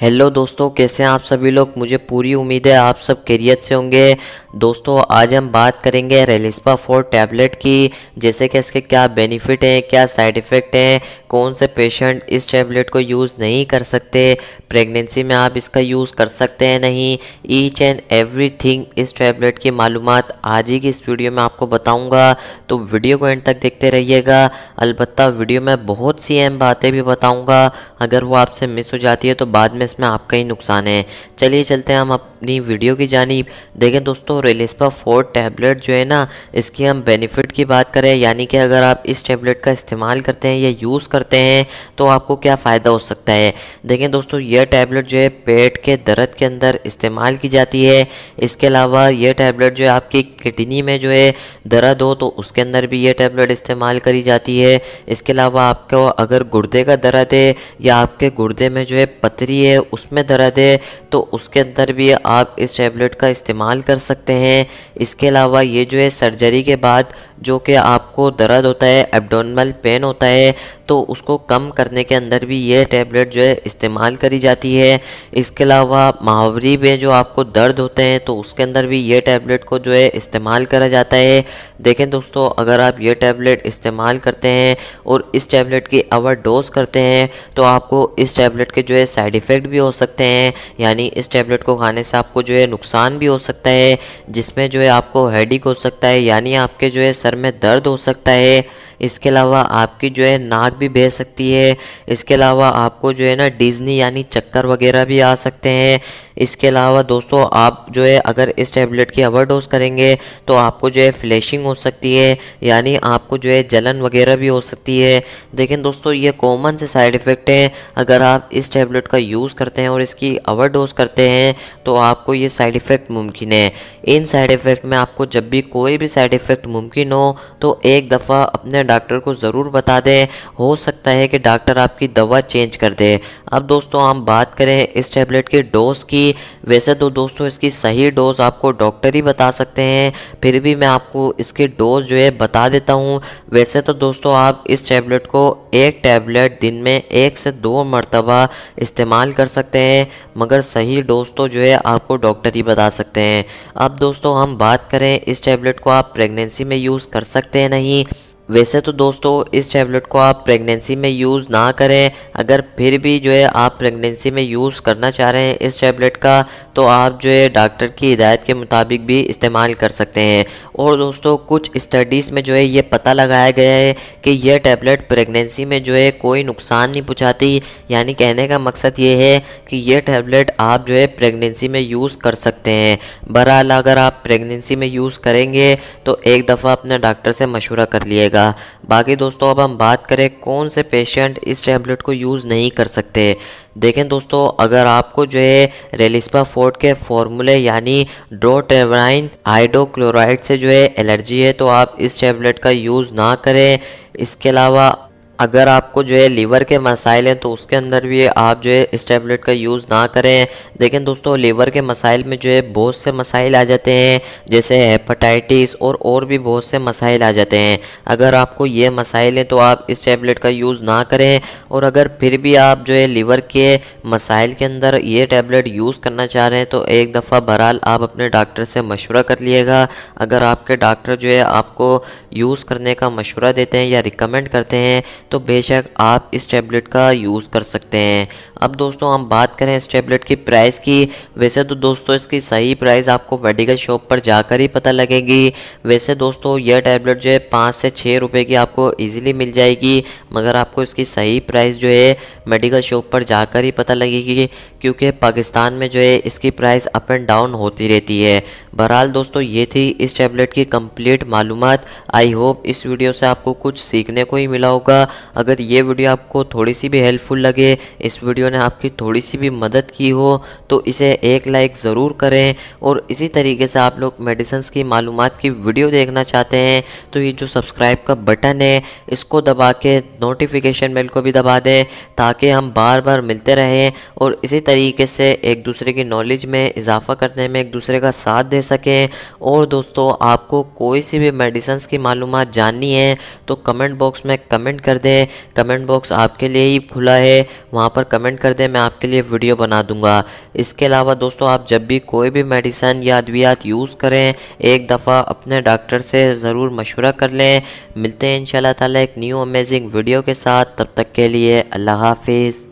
hello दोस्तों कैसे हैं आप सभी लोग मुझे पूरी उम्मीद है आप सब कैरियर से होंगे दोस्तों आज हम बात करेंगे रेलिस्पा फोर टैबलेट की जैसे कि इसके क्या बेनिफिट हैं क्या साइड इफ़ेक्ट हैं कौन से पेशेंट इस टैबलेट को यूज़ नहीं कर सकते प्रेगनेंसी में आप इसका यूज़ कर सकते हैं नहीं ईच एंड एवरी थिंग इस टैबलेट की मालूम आज ही की इस वीडियो में आपको बताऊँगा तो वीडियो को एंड तक देखते रहिएगा अलबत्त वीडियो में बहुत सी अहम बातें भी बताऊँगा अगर वो आपसे मिस हो जाती है तो बाद में इसमें आपका ही नुकसान है चलिए चलते हैं हम अपनी वीडियो की जानी देखें दोस्तों रिलिस्पा फोर टैबलेट जो है ना इसकी हम बेनिफिट की बात करें यानी कि अगर आप इस टैबलेट का इस्तेमाल करते हैं या यूज़ करते हैं तो आपको क्या फ़ायदा हो सकता है देखें दोस्तों यह टैबलेट जो है पेट के दर्द के अंदर इस्तेमाल की जाती है इसके अलावा यह टैबलेट जो है आपकी किडनी में जो है दर्द हो तो उसके अंदर भी ये टैबलेट इस्तेमाल करी जाती है इसके अलावा आपको अगर गुर्दे का दर्द है या आपके गुर्दे में जो है पथरी है उसमें दर्द है तो उसके अंदर भी आप इस टैबलेट का इस्तेमाल कर सकते हैं इसके अलावा ये जो है सर्जरी के बाद जो कि आपको दर्द होता है एबडोनमल पेन होता है तो उसको कम करने के अंदर भी ये टैबलेट जो है इस्तेमाल करी जाती है इसके अलावा महावरी में जो आपको दर्द होते हैं तो उसके अंदर भी ये टैबलेट को जो है इस्तेमाल करा जाता है देखें दोस्तों अगर आप ये टैबलेट इस्तेमाल करते हैं और इस टैबलेट की अवर डोज करते हैं तो आपको इस टैबलेट के जो है साइड इफ़ेक्ट भी हो सकते हैं यानी इस टैबलेट को खाने से आपको जो है नुकसान भी हो सकता है जिसमें जो है आपको हेडिक हो सकता है यानी आपके जो है सर में दर्द हो सकता है इसके अलावा आपकी जो है नाक भी बह सकती है इसके अलावा आपको जो है ना डिजनी यानी चक्कर वगैरह भी आ सकते हैं इसके अलावा दोस्तों आप जो है अगर इस टैबलेट की ओवर डोज करेंगे तो आपको जो है फ्लैशिंग हो सकती है यानी आपको जो है जलन वगैरह भी हो सकती है लेकिन दोस्तों ये कॉमन से साइड इफ़ेक्ट हैं अगर आप इस टैबलेट का यूज़ करते हैं और इसकी ओवर डोज करते हैं तो आपको ये साइड इफ़ेक्ट मुमकिन है इन साइड इफ़ेक्ट में आपको जब भी कोई भी साइड इफ़ेक्ट मुमकिन हो तो एक दफ़ा अपने डॉक्टर को ज़रूर बता दें हो सकता है कि डॉक्टर आपकी दवा चेंज कर दे अब दोस्तों हम बात करें इस टैबलेट के डोज़ की वैसे तो दोस्तों इसकी सही डोज़ आपको डॉक्टर ही बता सकते हैं फिर भी मैं आपको इसके डोज़ जो है बता देता हूँ वैसे तो दोस्तों आप इस टैबलेट को एक टैबलेट दिन में एक से दो मरतबा इस्तेमाल कर सकते हैं मगर सही डोज तो जो है आपको डॉक्टर ही बता सकते हैं अब दोस्तों हम बात करें इस टैबलेट को आप प्रेगनेंसी में यूज़ कर सकते हैं नहीं वैसे तो दोस्तों इस टैबलेट को आप प्रेगनेंसी में यूज़ ना करें अगर फिर भी जो है आप प्रेगनेंसी में यूज़ करना चाह रहे हैं इस टैबलेट का तो आप जो है डॉक्टर की हिदायत के मुताबिक भी इस्तेमाल कर सकते हैं और दोस्तों कुछ स्टडीज़ में जो है ये पता लगाया गया है कि यह टैबलेट प्रेगनेंसी में जो है कोई नुकसान नहीं पहुँचाती यानी कहने का मकसद ये है कि यह टैबलेट आप जो है प्रेगनेंसी में यूज़ कर सकते हैं बहरहाल अगर आप प्रेगनेंसी में यूज़ करेंगे तो एक दफ़ा अपने डॉक्टर से मशवरा कर लिएगा बाकी दोस्तों अब हम बात करें कौन से पेशेंट इस टैबलेट को यूज़ नहीं कर सकते देखें दोस्तों अगर आपको जो है रेलिस्पा फोर्ट के फॉर्मूले यानी ड्रोटेवराइन हाइड्रोक्लोराइड से जो है एलर्जी है तो आप इस टैबलेट का यूज़ ना करें इसके अलावा अगर आपको जो है लीवर के मसाइल हैं तो उसके अंदर भी आप जो है इस टैबलेट का यूज़ ना करें लेकिन दोस्तों लीवर के मसाइल में जो है बहुत से मसाइल आ जाते हैं जैसे हेपाटाइटिस और और भी बहुत से मसाइल आ जाते हैं अगर आपको ये मसाइल हैं तो आप इस टैबलेट का यूज़ ना करें और अगर फिर भी आप जो है लीवर के मसाइल के अंदर ये टैबलेट यूज़ करना चाह रहे हैं तो एक दफ़ा बहरहाल आप अपने डॉक्टर से मशवरा कर लिएगा अगर आपके डॉक्टर जो है आपको यूज़ करने का मशवरा देते हैं या रिकमेंड करते हैं तो बेशक आप इस टैबलेट का यूज़ कर सकते हैं अब दोस्तों हम बात करें इस टेबलेट की प्राइस की वैसे तो दोस्तों इसकी सही प्राइस आपको मेडिकल शॉप पर जाकर ही पता लगेगी वैसे दोस्तों यह टैबलेट जो है पाँच से छः रुपये की आपको ईजिली मिल जाएगी मगर आपको इसकी सही प्राइस जो है मेडिकल शॉप पर जाकर ही पता लगेगी क्योंकि पाकिस्तान में जो है इसकी प्राइस अप एंड डाउन होती रहती है बहरहाल दोस्तों ये थी इस टैबलेट की कंप्लीट मालूम आई होप इस वीडियो से आपको कुछ सीखने को ही मिला होगा अगर ये वीडियो आपको थोड़ी सी भी हेल्पफुल लगे इस वीडियो वीडियो ने आपकी थोड़ी सी भी मदद की हो तो इसे एक लाइक ज़रूर करें और इसी तरीके से आप लोग मेडिसन की मालूम की वीडियो देखना चाहते हैं तो ये जो सब्सक्राइब का बटन है इसको दबा के नोटिफिकेशन बेल को भी दबा दें ताकि हम बार बार मिलते रहें और इसी तरीके से एक दूसरे की नॉलेज में इजाफा करने में एक दूसरे का साथ दे सकें और दोस्तों आपको कोई सी भी मेडिसन की मालूम जाननी है तो कमेंट बॉक्स में कमेंट कर दें कमेंट बॉक्स आपके लिए ही खुला है वहाँ पर कमेंट कमेंट कर दें मैं आपके लिए वीडियो बना दूंगा इसके अलावा दोस्तों आप जब भी कोई भी मेडिसन या अद्वियात यूज़ करें एक दफ़ा अपने डॉक्टर से ज़रूर मशवरा कर लें मिलते हैं इन ताला एक न्यू अमेजिंग वीडियो के साथ तब तक के लिए अल्लाह हाफिज़